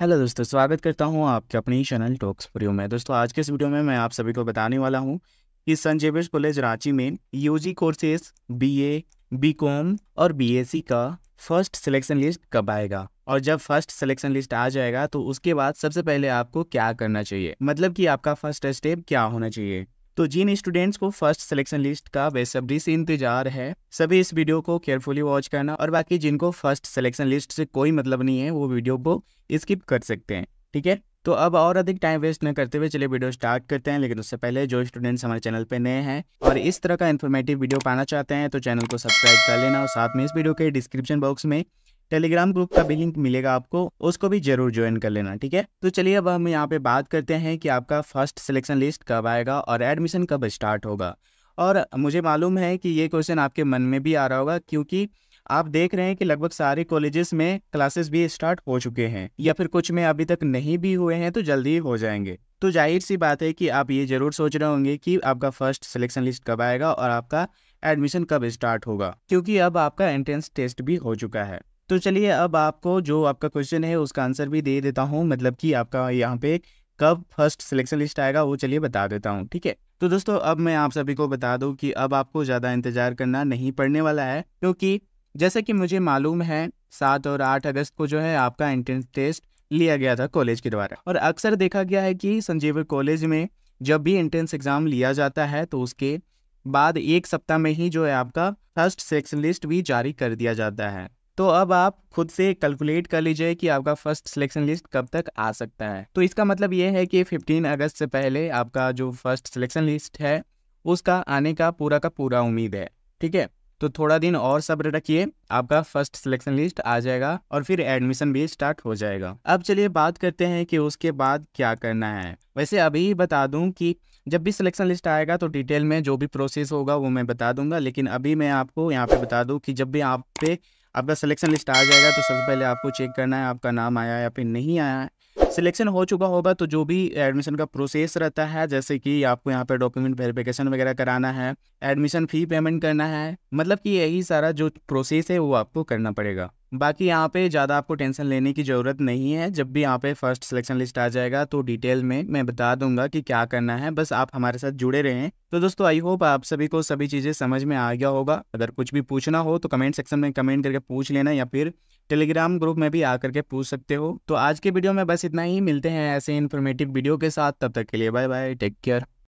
hello दोस्तों स्वागत करता हूं आपके अपने चैनल टॉक्स प्रियो में दोस्तों आज के इस वीडियो में मैं आप सभी को बताने वाला हूं कि सेंट जेवियर्स कॉलेज रांची में यूजी कोर्सेज बीए, बीकॉम और बीएससी का फर्स्ट सिलेक्शन लिस्ट कब आएगा और जब फर्स्ट सिलेक्शन लिस्ट आ जाएगा तो उसके बाद सबसे पहले आपको क्या करना चाहिए मतलब कि आपका फर्स्ट स्टेप क्या होना चाहिए तो जिन स्टूडेंट्स को फर्स्ट सिलेक्शन लिस्ट का बेसब्री से इंतजार है सभी इस वीडियो को केयरफुली वॉच करना और बाकी जिनको फर्स्ट सिलेक्शन लिस्ट से कोई मतलब नहीं है वो वीडियो को स्किप कर सकते हैं ठीक है तो अब और अधिक टाइम वेस्ट न करते हुए चलिए वीडियो स्टार्ट करते हैं लेकिन उससे पहले जो स्टूडेंट्स हमारे चैनल पर नए हैं और इस तरह का इन्फॉर्मेटिव वीडियो पाना चाहते हैं तो चैनल को सब्सक्राइब कर लेना और साथ में इस वीडियो के डिस्क्रिप्शन बॉक्स में टेलीग्राम ग्रुप का भी लिंक मिलेगा आपको उसको भी जरूर ज्वाइन कर लेना ठीक है तो चलिए अब हम यहाँ पे बात करते हैं कि आपका फर्स्ट सिलेक्शन लिस्ट कब आएगा और एडमिशन कब स्टार्ट होगा और मुझे मालूम है कि ये क्वेश्चन आपके मन में भी आ रहा होगा क्योंकि आप देख रहे हैं कि लगभग सारे कॉलेजेस में क्लासेस भी स्टार्ट हो चुके हैं या फिर कुछ में अभी तक नहीं भी हुए हैं तो जल्दी हो जाएंगे तो जाहिर सी बात है कि आप ये जरूर सोच रहे होंगे कि आपका फर्स्ट सिलेक्शन लिस्ट कब आएगा और आपका एडमिशन कब स्टार्ट होगा क्योंकि अब आपका एंट्रेंस टेस्ट भी हो चुका है तो चलिए अब आपको जो आपका क्वेश्चन है उसका आंसर भी दे देता हूँ मतलब कि आपका यहाँ पे कब फर्स्ट सिलेक्शन लिस्ट आएगा वो चलिए बता देता हूँ ठीक है तो दोस्तों अब मैं आप सभी को बता दूँ कि अब आपको ज़्यादा इंतज़ार करना नहीं पड़ने वाला है क्योंकि जैसे कि मुझे मालूम है सात और आठ अगस्त को जो है आपका एंट्रेंस टेस्ट लिया गया था कॉलेज के द्वारा और अक्सर देखा गया है कि संजीव कॉलेज में जब भी एंट्रेंस एग्ज़ाम लिया जाता है तो उसके बाद एक सप्ताह में ही जो है आपका फर्स्ट सेक्शन लिस्ट भी जारी कर दिया जाता है तो अब आप खुद से कैलकुलेट कर लीजिए कि आपका फर्स्ट सिलेक्शन लिस्ट कब तक आ सकता है तो इसका मतलब ये है कि 15 अगस्त से पहले आपका जो फर्स्ट सिलेक्शन लिस्ट है उसका आने का पूरा का पूरा उम्मीद है ठीक है तो थोड़ा दिन और सब्र रखिए आपका फर्स्ट सिलेक्शन लिस्ट आ जाएगा और फिर एडमिशन भी स्टार्ट हो जाएगा अब चलिए बात करते हैं कि उसके बाद क्या करना है वैसे अभी बता दूं कि जब भी सिलेक्शन लिस्ट आएगा तो डिटेल में जो भी प्रोसेस होगा वो मैं बता दूंगा लेकिन अभी मैं आपको यहाँ पे बता दूं कि जब भी आप पे आपका सिलेक्शन लिस्ट आ जाएगा तो सबसे पहले आपको चेक करना है आपका नाम आया या फिर नहीं आया है सिलेक्शन हो चुका होगा तो जो भी एडमिशन का प्रोसेस रहता है जैसे कि आपको यहाँ पर डॉक्यूमेंट वेरिफिकेशन वगैरह कराना है एडमिशन फ़ी पेमेंट करना है मतलब कि यही सारा जो प्रोसेस है वो आपको करना पड़ेगा बाकी यहाँ पे ज़्यादा आपको टेंशन लेने की ज़रूरत नहीं है जब भी यहाँ पे फर्स्ट सिलेक्शन लिस्ट आ जाएगा तो डिटेल में मैं बता दूंगा कि क्या करना है बस आप हमारे साथ जुड़े रहें तो दोस्तों आई होप आप सभी को सभी चीज़ें समझ में आ गया होगा अगर कुछ भी पूछना हो तो कमेंट सेक्शन में कमेंट करके पूछ लेना या फिर टेलीग्राम ग्रुप में भी आ करके पूछ सकते हो तो आज के वीडियो में बस इतना ही मिलते हैं ऐसे इन्फॉर्मेटिव वीडियो के साथ तब तक के लिए बाय बाय टेक केयर